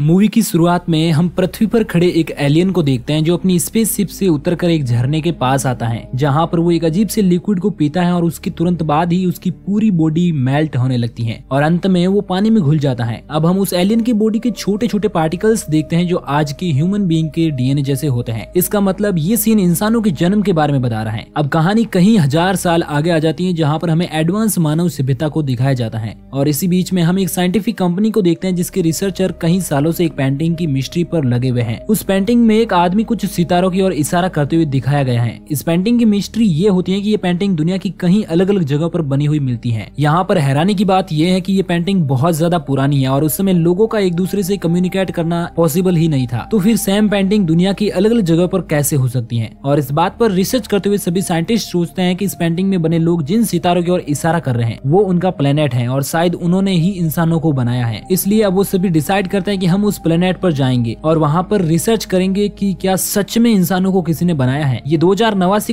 movie की शुरुआत में हम पृथ्वी पर खड़े एक एलियन को देखते हैं जो अपनी स्पेसशिप से उतरकर एक झरने के पास आता है जहां पर वो एक अजीब से लिक्विड को पीता है और उसके तुरंत बाद ही उसकी पूरी बॉडी मेल्ट होने लगती है और अंत में वो पानी में घुल जाता है अब हम उस एलियन की बॉडी के छोटे छोटे पार्टिकल्स देखते हैं जो आज के ह्यूमन बींग के डीएनए जैसे होते हैं इसका मतलब ये सीन इंसानों के जन्म के बारे में बता रहा है अब कहानी कहीं हजार साल आगे आ जाती है जहाँ पर हमें एडवांस मानव सभ्यता को दिखाया जाता है और इसी बीच में हम एक साइंटिफिक कंपनी को देखते हैं जिसके रिसर्चर कई सालों सालों से एक पेंटिंग की मिस्ट्री पर लगे हुए हैं उस पेंटिंग में एक आदमी कुछ सितारों की ओर इशारा करते हुए दिखाया गया है इस पेंटिंग की मिस्ट्री ये होती है कि ये पेंटिंग दुनिया की कहीं अलग अलग जगह पर बनी हुई मिलती है यहाँ पर हैरानी की बात यह है की ये पेंटिंग बहुत ज्यादा पुरानी है और उस समय लोगों का एक दूसरे से कम्युनिकेट करना पॉसिबल ही नहीं था तो फिर सेम पेंटिंग दुनिया की अलग अलग जगह पर कैसे हो सकती है और इस बात पर रिसर्च करते हुए सभी साइंटिस्ट सोचते हैं कि इस पेंटिंग में बने लोग जिन सितारों की ओर इशारा कर रहे हैं वो उनका प्लेनेट है और शायद उन्होंने ही इंसानों को बनाया है इसलिए अब वो सभी डिसाइड करते हैं कि हम उस प्लेनेट पर जाएंगे और वहाँ पर रिसर्च करेंगे कि क्या सच में इंसानों को किसी ने बनाया है ये दो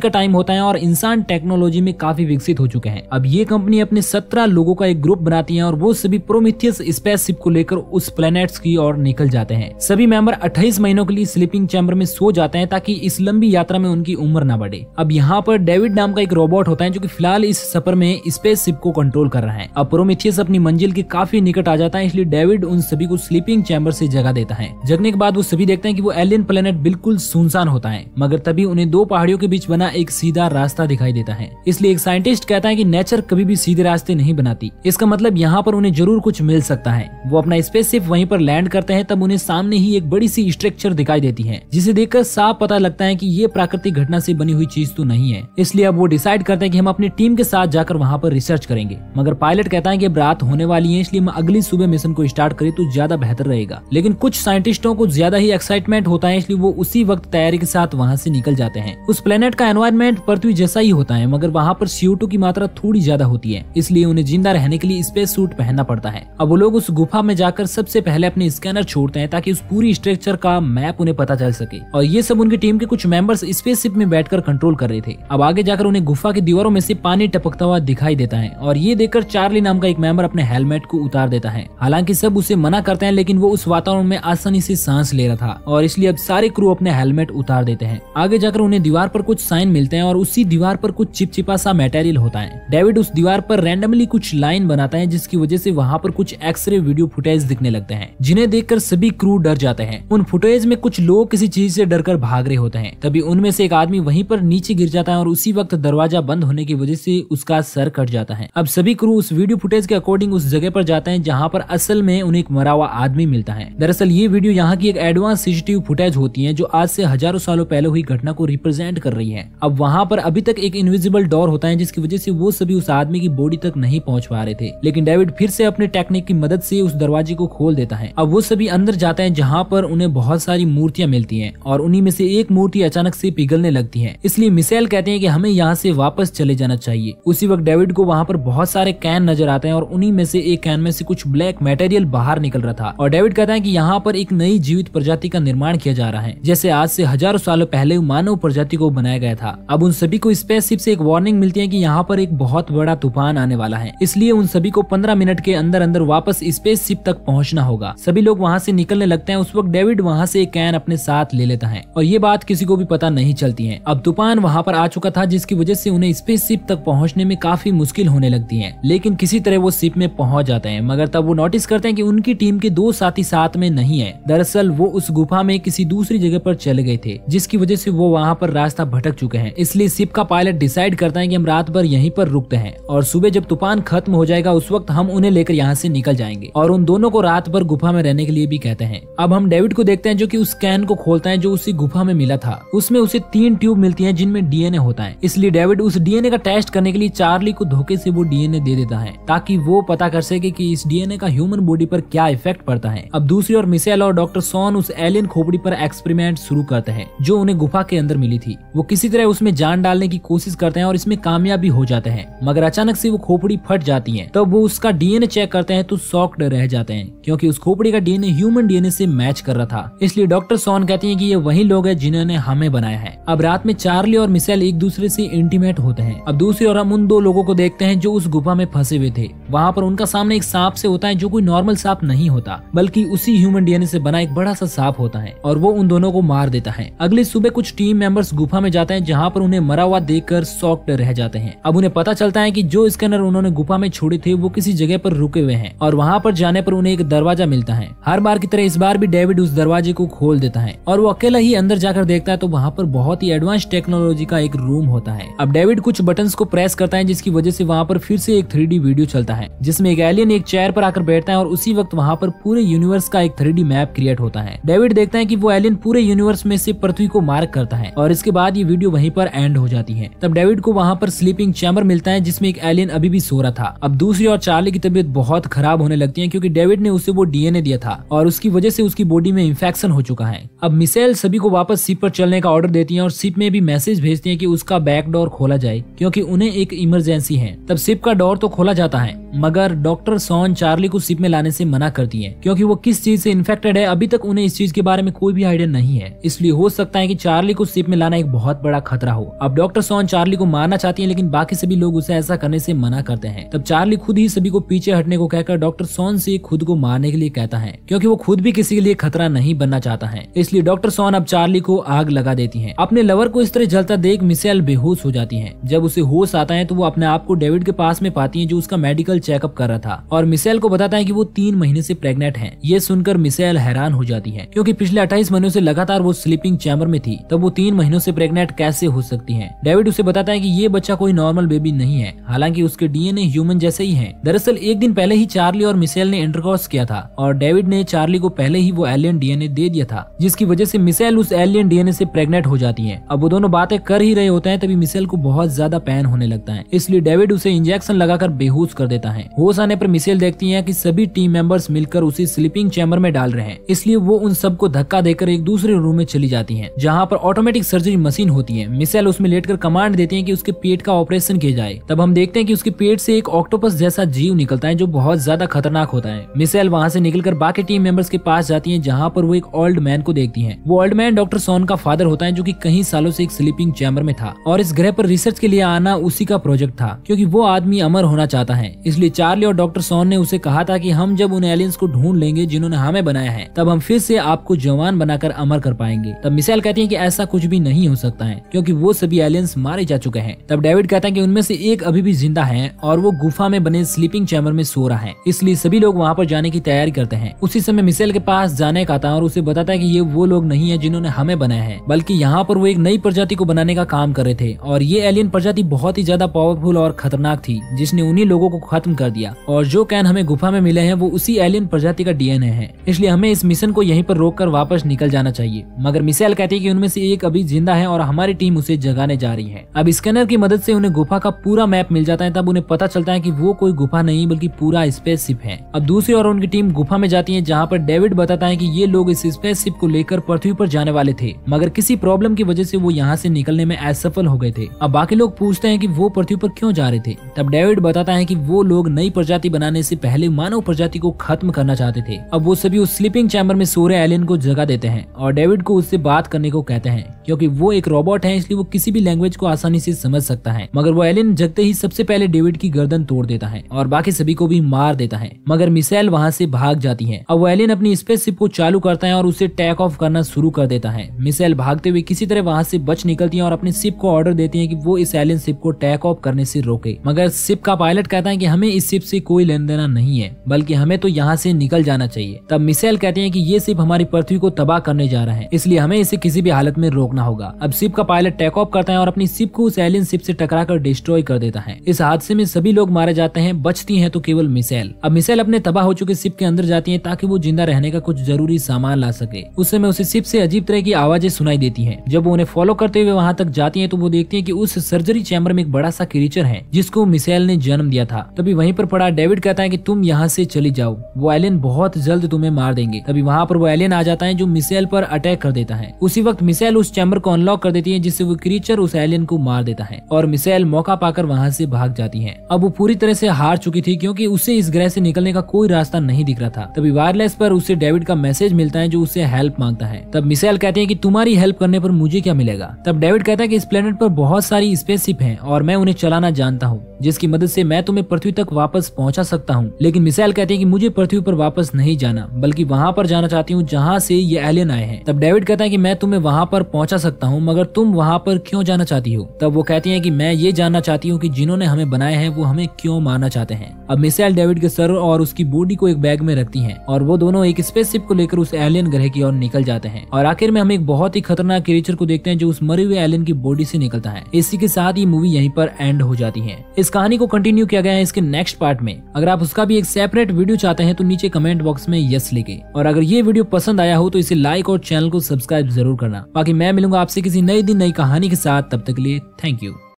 का टाइम होता है और इंसान टेक्नोलॉजी में काफी विकसित हो चुके हैं अब ये कंपनी अपने सत्रह लोगों का एक ग्रुप बनाती है और वो सभी प्रोमिथियस स्पेसशिप को लेकर उस प्लेनेट्स की ओर निकल जाते हैं सभी मेंबर 28 महीनों के लिए स्लीपिंग चैम्बर में सो जाते हैं ताकि इस लंबी यात्रा में उनकी उम्र ना बढ़े अब यहाँ पर डेविड नाम का एक रोबोट होता है जो की फिलहाल इस सफर में स्पेस को कंट्रोल कर रहा है अब प्रोमिथियस अपनी मंजिल के काफी निकट आ जाता है इसलिए डेविड उन सभी को स्लीपिंग चैम्बर से जगह देता है जगने के बाद वो सभी देखते हैं कि वो एलियन प्लेनेट बिल्कुल सुनसान होता है मगर तभी उन्हें दो पहाड़ियों के बीच बना एक सीधा रास्ता दिखाई देता है इसलिए एक साइंटिस्ट कहता है की नेचर कभी भी सीधे रास्ते नहीं बनाती इसका मतलब यहाँ पर उन्हें जरूर कुछ मिल सकता है वो अपना स्पेस सिर्फ वहीं पर लैंड करते हैं तब उन्हें सामने ही एक बड़ी सी स्ट्रक्चर दिखाई देती है जिसे देखकर साफ पता लगता है की ये प्राकृतिक घटना से बनी हुई चीज तो नहीं है इसलिए अब वो डिसाइड करते हैं की हम अपनी टीम के साथ जाकर वहाँ पर रिसर्च करेंगे मगर पायलट कहता है की अब रात होने वाली है इसलिए अगली सुबह मिशन को स्टार्ट करे तो ज्यादा बेहतर रहेगा लेकिन कुछ साइंटिस्टों को ज्यादा ही एक्साइटमेंट होता है इसलिए वो उसी वक्त तैयारी के साथ वहाँ से निकल जाते हैं उस प्लेनेट का एनवायरमेंट पृथ्वी जैसा ही होता है मगर वहाँ पर सीओटू की मात्रा थोड़ी ज्यादा होती है इसलिए उन्हें जिंदा रहने के लिए स्पेस सूट पहनना पड़ता है अब वो लोग उस गुफा में जाकर सबसे पहले अपने स्कैनर छोड़ते हैं ताकि उस पूरी स्ट्रक्चर का मैप उन्हें पता चल सके और ये सब उनकी टीम के कुछ मेंबर्स शिप में बैठकर कंट्रोल कर रहे थे अब आगे जाकर उन्हें गुफा की दीवारों में से पानी टपकता हुआ दिखाई देता है और ये देखकर चार्ली नाम का एक मेंबर अपने हेलमेट को उतार देता है हालांकि सब उसे मना करते हैं लेकिन वो उस वातावरण में आसानी से सांस ले रहा था और इसलिए अब सारे क्रू अपने हेलमेट उतार देते हैं आगे जाकर उन्हें दीवार पर कुछ साइन मिलते हैं और उसी दीवार पर कुछ चिपचिपा सा मेटेरियल होता है डेविड उस दीवार पर रैंडमली कुछ लाइन बनाता है जिसकी वजह से वहाँ पर कुछ एक्सरे वीडियो फुटेज दिखने लगते हैं जिन्हें देखकर सभी क्रू डर जाते हैं उन फुटेज में कुछ लोग किसी चीज ऐसी डर भाग रहे होते हैं तभी उनमें से एक आदमी वहीं पर नीचे गिर जाता है और उसी वक्त दरवाजा बंद होने की वजह से उसका सर कट जाता है अब सभी क्रू उस वीडियो फुटेज के अकॉर्डिंग उस जगह पर जाते हैं जहाँ पर असल में उन्हें एक मरा हुआ आदमी मिलता है है दरअसल ये वीडियो यहाँ की एक एडवांस सीसीटीवी फुटेज होती है जो आज से हजारों सालों पहले हुई घटना को रिप्रेजेंट कर रही है अब वहाँ पर अभी तक एक इनविजिबल डोर होता है जिसकी वजह से वो सभी उस आदमी की बॉडी तक नहीं पहुँच पा रहे थे लेकिन डेविड फिर से अपने टेक्निक की मदद से उस दरवाजे को खोल देता है अब वो सभी अंदर जाते हैं जहाँ पर उन्हें बहुत सारी मूर्तियाँ मिलती है और उन्हीं में से एक मूर्ति अचानक से पिघलने लगती है इसलिए मिसेल कहते हैं की हमें यहाँ से वापस चले जाना चाहिए उसी वक्त डेविड को वहाँ पर बहुत सारे कैन नजर आते हैं और उन्हीं में से एक कैन में से कुछ ब्लैक मटेरियल बाहर निकल रहा था और डेविड कहता है कि यहाँ पर एक नई जीवित प्रजाति का निर्माण किया जा रहा है जैसे आज से हजारों सालों पहले मानव प्रजाति को बनाया गया था अब उन सभी को स्पेसशिप से एक वार्निंग मिलती है कि यहाँ पर एक बहुत बड़ा तूफान आने वाला है इसलिए उन सभी को पंद्रह मिनट के अंदर अंदर वापस स्पेसशिप तक पहुँचना होगा सभी लोग वहाँ से निकलने लगते हैं उस वक्त डेविड वहाँ से एक कैन अपने साथ ले लेता है और ये बात किसी को भी पता नहीं चलती है अब तूफान वहाँ पर आ चुका था जिसकी वजह से उन्हें स्पेसशिप तक पहुँचने में काफी मुश्किल होने लगती है लेकिन किसी तरह वो शिप में पहुँच जाते हैं मगर तब वो नोटिस करते हैं की उनकी टीम के दो साथी साथ में नहीं है दरअसल वो उस गुफा में किसी दूसरी जगह पर चले गए थे जिसकी वजह से वो वहाँ पर रास्ता भटक चुके हैं इसलिए सिप का पायलट डिसाइड करता है कि हम रात भर यहीं पर रुकते हैं और सुबह जब तूफान खत्म हो जाएगा उस वक्त हम उन्हें लेकर यहाँ से निकल जाएंगे और उन दोनों को रात भर गुफा में रहने के लिए भी कहते हैं अब हम डेविड को देखते हैं जो की उस कैन को खोलता है जो उसी गुफा में मिला था उसमें उसे तीन ट्यूब मिलती है जिनमें डीएनए होता है इसलिए डेविड उस डीएनए का टेस्ट करने के लिए चार्ली को धोखे से वो डीएनए दे देता है ताकि वो पता कर सके कि इस डीएनए का ह्यूमन बॉडी पर क्या इफेक्ट पड़ता है अब अब दूसरी ओर मिसेल और डॉक्टर सोन उस एलियन खोपड़ी पर एक्सपेरिमेंट शुरू करते हैं जो उन्हें गुफा के अंदर मिली थी वो किसी तरह उसमें जान डालने की कोशिश करते हैं और इसमें कामयाब भी हो जाते हैं मगर अचानक से वो खोपड़ी फट जाती है तब तो वो उसका डीएनए चेक करते हैं तो सॉक्ट रह जाते हैं क्योंकि उस खोपड़ी का डीएनए ह्यूमन डीएनए से मैच कर रहा था इसलिए डॉक्टर सोन कहती है की ये वही लोग है जिन्होंने हमें बनाया है अब रात में चार्ली और मिसेल एक दूसरे से इंटीमेट होते हैं अब दूसरी ओर हम उन दो लोगों को देखते हैं जो उस गुफा में फंसे हुए थे वहाँ पर उनका सामने एक सांप से होता है जो कोई नॉर्मल सांप नहीं होता बल्कि उसी ह्यूमन डीएनए से बना एक बड़ा सा सांप होता है और वो उन दोनों को मार देता है अगले सुबह कुछ टीम मेंबर्स गुफा में जाते हैं जहाँ पर उन्हें मरा हुआ देख कर सॉफ्ट रह जाते हैं अब उन्हें पता चलता है की जो स्कैनर उन्होंने गुफा में छोड़े थे वो किसी जगह पर रुके हुए हैं और वहाँ पर जाने पर उन्हें एक दरवाजा मिलता है हर बार की तरह इस बार भी डेविड उस दरवाजे को खोल देता है और वो अकेला ही अंदर जाकर देखता है तो वहाँ पर बहुत ही एडवांस टेक्नोलॉजी का एक रूम होता है अब डेविड कुछ बटन को प्रेस करता है जिसकी वजह से वहाँ पर फिर से एक थ्री वीडियो चलता है जिसमे एक एलियन एक चेयर पर आकर बैठता है और उसी वक्त वहाँ पर पूरे यूनिवर्स यूनिवर्स का एक थ्री मैप क्रिएट होता है डेविड देखता है की वो एलियन पूरे यूनिवर्स में से पृथ्वी को मार्क करता है और इसके बाद ये वीडियो वहीं पर एंड हो जाती है तब डेविड को वहाँ पर स्लीपिंग चैम्बर मिलता है जिसमें एक एलियन अभी भी सो रहा था अब दूसरी और चार्ली की तबीयत बहुत खराब होने लगती है क्योंकि डेविड ने उसे वो डीएनए दिया था और उसकी वजह से उसकी बॉडी में इन्फेक्शन हो चुका है अब मिसेल सभी को वापस सीप पर चलने का ऑर्डर देती है और सिप में भी मैसेज भेजती है की उसका बैक डोर खोला जाए क्यूँकी उन्हें एक इमरजेंसी है तब सिप का डोर तो खोला जाता है मगर डॉक्टर सोन चार्ली को सिप में लाने से मना करती है क्योंकि वो किस चीज से इन्फेक्टेड है अभी तक उन्हें इस चीज के बारे में कोई भी आइडिया नहीं है इसलिए हो सकता है की चार्ली को सिप में लाना एक बहुत बड़ा खतरा हो अब डॉक्टर सोन चार्ली को मारना चाहती है लेकिन बाकी सभी लोग उसे ऐसा करने से मना करते हैं तब चार्ली खुद ही सभी को पीछे हटने को कहकर डॉक्टर सोन से खुद को मारने के लिए कहता है क्योंकि वो खुद भी किसी के लिए खतरा नहीं बनना चाहता है इसलिए डॉक्टर सोन अब चार्ली को आग लगा देती है अपने लवर को इस तरह जलता देख मिसेल बेहोश हो जाती है जब उसे होश आता है तो वो अपने आप को डेविड के पास में पाती है जो उसका मेडिकल चेकअप कर रहा था और मिसेल को बताता है की वो तीन महीने से प्रेग्नेंट है ये सुनकर मिसेल हैरान हो जाती है क्यूँकी पिछले अट्ठाईस महीनों से लगातार वो स्लीपिंग चैम्बर में थी तब वो तीन महीनों ऐसी प्रेगनेंट कैसे हो सकती है डेविड उसे बताता है की ये बच्चा कोई नॉर्मल बेबी नहीं है हालांकि उसके डीएनए ह्यूमन जैसे ही है दरअसल एक दिन पहले ही चार्ली और मिसेल ने इंटरकॉस किया था और डेविड ने चार्ली को पहले ही वो एलियन डीएनए दे दिया था जिसकी वजह से मिसेल उस एलियन डीएनए से प्रेग्नेंट हो जाती है अब वो दोनों बातें कर ही रहे होते हैं तभी मिसेल को बहुत ज्यादा पैन होने लगता है इसलिए डेविड उसे इंजेक्शन लगाकर बेहोश कर देता है है होश आने पर मिसेल देखती है कि सभी टीम मेंबर्स मिलकर उसे स्लीपिंग चैम्बर में डाल रहे हैं इसलिए वो उन सबको धक्का देकर एक दूसरे रूम में चली जाती है जहाँ पर ऑटोमेटिक सर्जरी मशीन होती है मिसेल उसमें लेट कमांड देती है की उसके पेट का ऑपरेशन किया जाए तब हम देखते हैं की उसके पेट ऐसी एक ऑक्टोपस जैसा जीव निकलता है जो बहुत ज्यादा खतरनाक होता है मिसेल वहाँ ऐसी निकलकर बाकी टीम मेंबर्स के पास जाती है जहाँ पर वो एक ओल्ड मैन को देखती है वो ओल्ड मैन डॉक्टर सोन का फादर होता है जो की कई सालों से एक स्लीपिंग चैम्बर में था और इस ग्रह पर रिसर्च के लिए आना उसी का प्रोजेक्ट था क्योंकि वो आदमी अमर होना चाहता है इसलिए इसलिए चार्ली और डॉक्टर सोन ने उसे कहा था कि हम जब उन एलियंस को ढूंढ लेंगे जिन्होंने हमें बनाया है तब हम फिर से आपको जवान बनाकर अमर कर पाएंगे तब मिसाइल कहती है की ऐसा कुछ भी नहीं हो सकता है क्यूँकी वो सभी एलियंस मारे जा चुके हैं तब डेविड कहता है की उनमें से एक अभी भी जिंदा है और वो गुफा में बने स्लीपिंग चैम्बर में सो रहा है इसलिए सभी लोग वहाँ पर जाने की तैयारी करते हैं उसी समय मिसाइल के पास जाने का था और उसे बताता है की ये वो लोग नहीं है जिन्होंने हमें बनाया है बल्कि यहाँ पर वो एक नई प्रजाति को बनाने का काम कर रहे थे और ये एलियन प्रजाति बहुत ही ज्यादा पावरफुल और खतरनाक थी जिसने उन्ही लोगों को खत्म खत्म कर दिया और जो कैन हमें गुफा में मिले हैं वो उसी एलियन प्रजाति का डीएनए है इसलिए हमें इस मिशन को यहीं पर रोक कर वापस निकल जाना चाहिए मगर मिसाइल कहती है की उनमें से एक अभी जिंदा है और हमारी टीम उसे जगाने जा रही है अब स्कैनर की मदद से उन्हें गुफा का पूरा मैप मिल जाता है तब उन्हें पता चलता है की वो कोई गुफा नहीं बल्कि पूरा स्पेसशिप है अब दूसरी और उनकी टीम गुफा में जाती है जहाँ पर डेविड बताता है की ये लोग इस स्पेसशिप को लेकर पृथ्वी पर जाने वाले थे मगर किसी प्रॉब्लम की वजह से वो यहाँ से निकलने में असफल हो गए थे अब बाकी लोग पूछते हैं कि वो पृथ्वी पर क्यों जा रहे थे तब डेविड बताता है कि वो लोग नई प्रजाति बनाने से पहले मानव प्रजाति को खत्म करना चाहते थे अब वो सभी उस स्लीपिंग चैम्बर में सो रहे एलियन को जगा देते हैं और डेविड को उससे बात करने को कहते हैं क्योंकि वो एक रोबोट है इसलिए वो किसी भी लैंग्वेज को आसानी से समझ सकता है मगर वो एलियन जगते ही सबसे पहले डेविड की गर्दन तोड़ देता है और बाकी सभी को भी मार देता है मगर मिसाइल वहाँ से भाग जाती है अब वो एलियन अपनी स्पेसशिप को चालू करता है और उसे टैक ऑफ करना शुरू कर देता है मिसाइल भागते हुए किसी तरह वहाँ से बच निकलती है और अपने शिप को ऑर्डर देती है की वो इस एलियन शिप को टैक ऑफ करने से रोके मगर शिप का पायलट कहता है की हमें हमें इस शिप से कोई लेन देना नहीं है बल्कि हमें तो यहाँ से निकल जाना चाहिए तब मिसाइल कहते हैं कि ये शिप हमारी पृथ्वी को तबाह करने जा रहा है इसलिए हमें इसे किसी भी हालत में रोकना होगा अब शिप का पायलट टेक ऑफ करता है और अपनी शिप को उस एलियन शिप से टकरा कर डिस्ट्रॉय कर देता है इस हादसे में सभी लोग मारे जाते हैं बचती है तो केवल मिसाइल अब मिसाइल अपने तबाह हो चुके शिप के अंदर जाती है ताकि वो जिंदा रहने का कुछ जरूरी सामान ला सके उस समय उसे शिप से अजीब तरह की आवाजें सुनाई देती है जब वो उन्हें फॉलो करते हुए वहाँ तक जाती है तो वो देखती है की उस सर्जरी चैम्बर में एक बड़ा सा क्रीचर है जिसको मिसाइल ने जन्म दिया था तभी भी वहीं पर पड़ा डेविड कहता है कि तुम यहाँ से चली जाओ वो एलियन बहुत जल्द तुम्हें मार देंगे तभी वहाँ पर वो एलियन आ जाता है जो मिसाइल पर अटैक कर देता है उसी वक्त मिसाइल उस चैम्बर को अनलॉक कर देती है जिससे वो क्रीचर उस एलियन को मार देता है और मिसाइल मौका पाकर वहाँ से भाग जाती है अब वो पूरी तरह से हार चुकी थी क्योंकि उसे इस ग्रह से निकलने का कोई रास्ता नहीं दिख रहा था तभी वायरलेस पर उसे डेविड का मैसेज मिलता है जो उसे हेल्प मांगता है तब मिसाइल कहते हैं की तुम्हारी हेल्प करने पर मुझे क्या मिलेगा तब डेविड कहता है की इस प्लेनेट पर बहुत सारी स्पेसशिप है और मैं उन्हें चलाना जानता हूँ जिसकी मदद से मैं तुम्हें पृथ्वी तक वापस पहुंचा सकता हूं लेकिन मिसाइल कहती है कि मुझे पृथ्वी पर वापस नहीं जाना बल्कि वहां पर जाना चाहती हूँ जहाँ से ये एलियन आए हैं तब डेविड कहता है कि मैं तुम्हें वहां पर पहुंचा सकता हूँ मगर तुम वहां पर क्यों जाना चाहती हो तब वो कहती है की मैं ये जानना चाहती हूँ की जिन्होंने हमें बनाए हैं वो हमें क्यों मारना चाहते हैं अब मिसाइल डेविड के सर और उसकी बॉडी को एक बैग में रखती है और वो दोनों एक स्पेस को लेकर उस एलियन ग्रह की ओर निकल जाते हैं और आखिर में हम एक बहुत ही खतरनाक क्रिएचर को देखते हैं जो उस मरे हुए एलियन की बॉडी से निकलता है इसी के साथ ये मूवी यहीं पर एंड हो जाती है इस कहानी को कंटिन्यू किया गया है इसके नेक्स्ट पार्ट में अगर आप उसका भी एक सेपरेट वीडियो चाहते हैं तो नीचे कमेंट बॉक्स में यस लिखे और अगर ये वीडियो पसंद आया हो तो इसे लाइक और चैनल को सब्सक्राइब जरूर करना बाकी मैं मिलूंगा आपसे किसी नई दिन नई कहानी के साथ तब तक के लिए थैंक यू